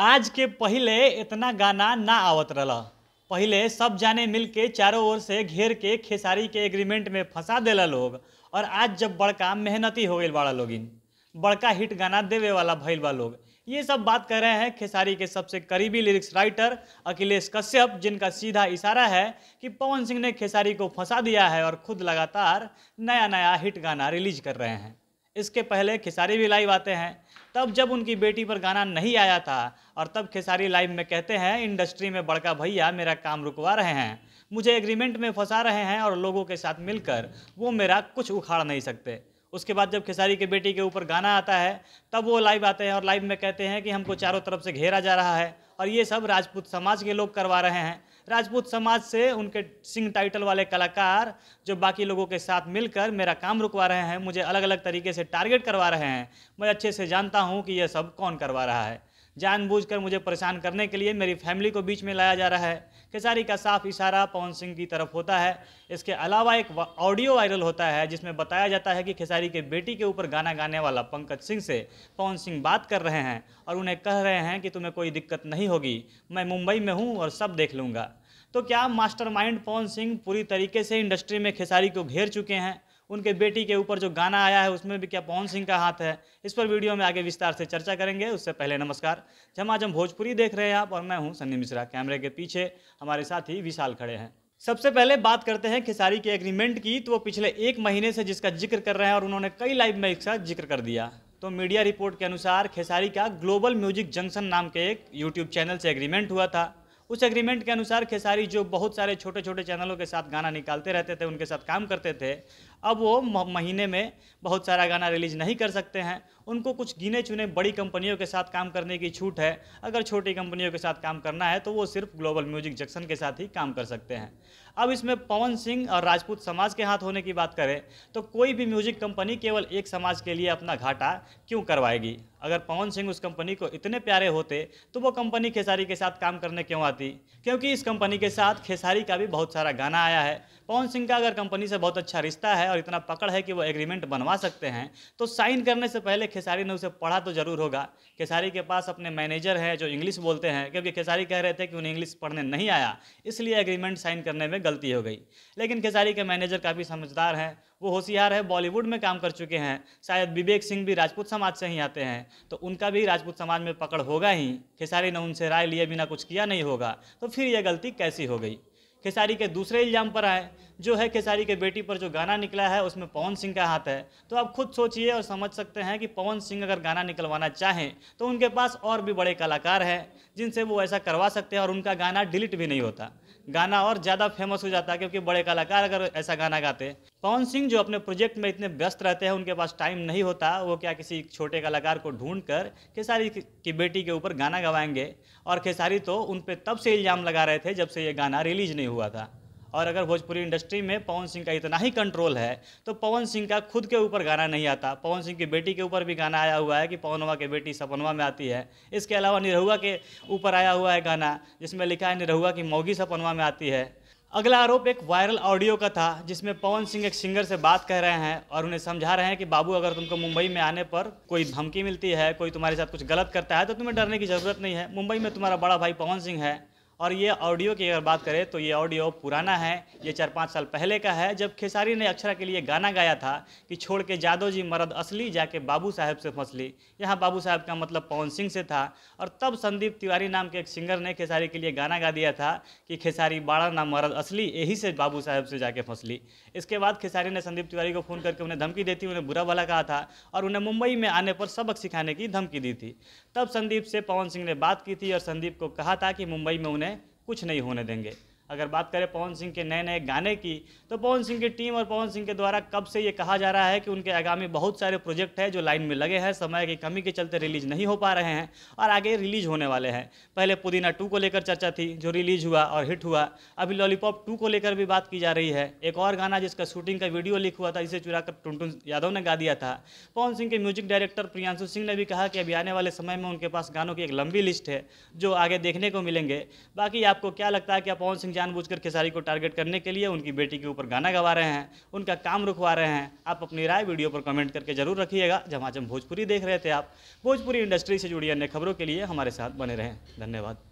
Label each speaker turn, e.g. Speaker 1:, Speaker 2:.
Speaker 1: आज के पहले इतना गाना ना आवत रहा पहले सब जाने मिल के चारों ओर से घेर के खेसारी के एग्रीमेंट में फंसा देला लोग और आज जब बड़का मेहनती हो गए बड़ा लोग बड़का हिट गाना देवे वाला भैल बा लोग ये सब बात कर रहे हैं खेसारी के सबसे करीबी लिरिक्स राइटर अखिलेश कश्यप जिनका सीधा इशारा है कि पवन सिंह ने खेसारी को फंसा दिया है और खुद लगातार नया नया हिट गाना रिलीज कर रहे हैं इसके पहले खेसारी भी लाइव आते हैं तब जब उनकी बेटी पर गाना नहीं आया था और तब खेसारी लाइव में कहते हैं इंडस्ट्री में बड़का भैया मेरा काम रुकवा रहे हैं मुझे एग्रीमेंट में फंसा रहे हैं और लोगों के साथ मिलकर वो मेरा कुछ उखाड़ नहीं सकते उसके बाद जब खेसारी के बेटी के ऊपर गाना आता है तब वो लाइव आते हैं और लाइव में कहते हैं कि हमको चारों तरफ से घेरा जा रहा है और ये सब राजपूत समाज के लोग करवा रहे हैं राजपूत समाज से उनके सिंह टाइटल वाले कलाकार जो बाकी लोगों के साथ मिलकर मेरा काम रुकवा रहे हैं मुझे अलग अलग तरीके से टारगेट करवा रहे हैं मैं अच्छे से जानता हूँ कि यह सब कौन करवा रहा है जानबूझकर मुझे परेशान करने के लिए मेरी फैमिली को बीच में लाया जा रहा है खेसारी का साफ इशारा पवन सिंह की तरफ होता है इसके अलावा एक ऑडियो वायरल होता है जिसमें बताया जाता है कि खेसारी के बेटी के ऊपर गाना गाने वाला पंकज सिंह से पवन सिंह बात कर रहे हैं और उन्हें कह रहे हैं कि तुम्हें कोई दिक्कत नहीं होगी मैं मुंबई में हूँ और सब देख लूँगा तो क्या मास्टरमाइंड पवन सिंह पूरी तरीके से इंडस्ट्री में खेसारी को घेर चुके हैं उनके बेटी के ऊपर जो गाना आया है उसमें भी क्या पवन सिंह का हाथ है इस पर वीडियो में आगे विस्तार से चर्चा करेंगे उससे पहले नमस्कार जम आज हम भोजपुरी देख रहे हैं आप और मैं हूँ सन्नी मिश्रा कैमरे के पीछे हमारे साथ विशाल खड़े हैं सबसे पहले बात करते हैं खेसारी के एग्रीमेंट की तो वो पिछले एक महीने से जिसका जिक्र कर रहे हैं और उन्होंने कई लाइव में एक साथ जिक्र कर दिया तो मीडिया रिपोर्ट के अनुसार खेसारी का ग्लोबल म्यूजिक जंक्शन नाम के एक यूट्यूब चैनल से एग्रीमेंट हुआ था उस एग्रीमेंट के अनुसार खेसारी जो बहुत सारे छोटे छोटे चैनलों के साथ गाना निकालते रहते थे उनके साथ काम करते थे अब वो महीने में बहुत सारा गाना रिलीज नहीं कर सकते हैं उनको कुछ गिने चुने बड़ी कंपनियों के साथ काम करने की छूट है अगर छोटी कंपनियों के साथ काम करना है तो वो सिर्फ ग्लोबल म्यूजिक जक्शन के साथ ही काम कर सकते हैं अब इसमें पवन सिंह और राजपूत समाज के हाथ होने की बात करें तो कोई भी म्यूजिक कंपनी केवल एक समाज के लिए अपना घाटा क्यों करवाएगी अगर पवन सिंह उस कंपनी को इतने प्यारे होते तो वो कंपनी खेसारी के साथ काम करने क्यों आती क्योंकि इस कंपनी के साथ खेसारी का भी बहुत सारा गाना आया है पवन सिंह का अगर कंपनी से बहुत अच्छा रिश्ता है है और इतना पकड़ है कि वो एग्रीमेंट बनवा सकते हैं तो साइन करने से पहले खेसारी ने उसे पढ़ा तो ज़रूर होगा खेसारी के पास अपने मैनेजर हैं जो इंग्लिश बोलते हैं क्योंकि खेसारी कह रहे थे कि उन्हें इंग्लिश पढ़ने नहीं आया इसलिए एग्रीमेंट साइन करने में गलती हो गई लेकिन खेसारी के मैनेजर काफ़ी समझदार हैं वो होशियार है बॉलीवुड में काम कर चुके हैं शायद विवेक सिंह भी राजपूत समाज से ही आते हैं तो उनका भी राजपूत समाज में पकड़ होगा ही खेसारी ने उनसे राय लिए बिना कुछ किया नहीं होगा तो फिर यह गलती कैसी हो गई खेसारी के दूसरे इल्ज़ाम पर आए जो है खेसारी के बेटी पर जो गाना निकला है उसमें पवन सिंह का हाथ है तो आप खुद सोचिए और समझ सकते हैं कि पवन सिंह अगर गाना निकलवाना चाहें तो उनके पास और भी बड़े कलाकार हैं जिनसे वो ऐसा करवा सकते हैं और उनका गाना डिलीट भी नहीं होता गाना और ज़्यादा फेमस हो जाता है क्योंकि बड़े कलाकार अगर ऐसा गाना गाते पवन सिंह जो अपने प्रोजेक्ट में इतने व्यस्त रहते हैं उनके पास टाइम नहीं होता वो क्या किसी छोटे कलाकार को ढूंढ कर खेसारी की बेटी के ऊपर गाना गवाएंगे और खेसारी तो उन पर तब से इल्ज़ाम लगा रहे थे जब से ये गाना रिलीज नहीं हुआ था और अगर भोजपुरी इंडस्ट्री में पवन सिंह का इतना ही कंट्रोल है तो पवन सिंह का खुद के ऊपर गाना नहीं आता पवन सिंह की बेटी के ऊपर भी गाना आया हुआ है कि पवनवा के बेटी सपनवा में आती है इसके अलावा निरहुआ के ऊपर आया हुआ है गाना जिसमें लिखा है निरहुआ की मौगी सपनवा में आती है अगला आरोप एक वायरल ऑडियो का था जिसमें पवन सिंह एक सिंगर से बात कह रहे हैं और उन्हें समझा रहे हैं कि बाबू अगर तुमको मुंबई में आने पर कोई धमकी मिलती है कोई तुम्हारे साथ कुछ गलत करता है तो तुम्हें डरने की ज़रूरत नहीं है मुंबई में तुम्हारा बड़ा भाई पवन सिंह है और ये ऑडियो की अगर बात करें तो ये ऑडियो पुराना है ये चार पाँच साल पहले का है जब खेसारी ने अक्षरा के लिए गाना गाया था कि छोड़ के जादो जी मरद असली जाके बाबू साहब से फंसली यहाँ बाबू साहब का मतलब पवन सिंह से था और तब संदीप तिवारी नाम के एक सिंगर ने खेसारी के लिए गाना गा दिया था कि खेसारी बाड़ा नाम मरद असली यही से बाबू साहब से जाके फंसली इसके बाद खेसारी ने संदीप तिवारी को फ़ोन करके उन्हें धमकी देती उन्हें बुरा भला कहा था और उन्हें मुंबई में आने पर सबक सिखाने की धमकी दी थी तब संदीप से पवन सिंह ने बात की थी और संदीप को कहा था कि मुंबई में उन्हें कुछ नहीं होने देंगे अगर बात करें पवन सिंह के नए नए गाने की तो पवन सिंह की टीम और पवन सिंह के द्वारा कब से ये कहा जा रहा है कि उनके आगामी बहुत सारे प्रोजेक्ट हैं जो लाइन में लगे हैं समय की कमी के चलते रिलीज नहीं हो पा रहे हैं और आगे रिलीज होने वाले हैं पहले पुदीना टू को लेकर चर्चा थी जो रिलीज हुआ और हिट हुआ अभी लॉलीपॉप टू को लेकर भी बात की जा रही है एक और गाना जिसका शूटिंग का वीडियो लीक हुआ था इसे चुरा कर टुनटुन यादव ने गा दिया था पवन सिंह के म्यूजिक डायरेक्टर प्रियांशु सिंह ने भी कहा कि अभी आने वाले समय में उनके पास गानों की एक लंबी लिस्ट है जो आगे देखने को मिलेंगे बाकी आपको क्या लगता है कि पवन सिंह जानबूझकर खेसारी को टारगेट करने के लिए उनकी बेटी के ऊपर गाना गवा रहे हैं उनका काम रुकवा रहे हैं आप अपनी राय वीडियो पर कमेंट करके जरूर रखिएगा हम भोजपुरी देख रहे थे आप भोजपुरी इंडस्ट्री से जुड़ी अन्य खबरों के लिए हमारे साथ बने रहें धन्यवाद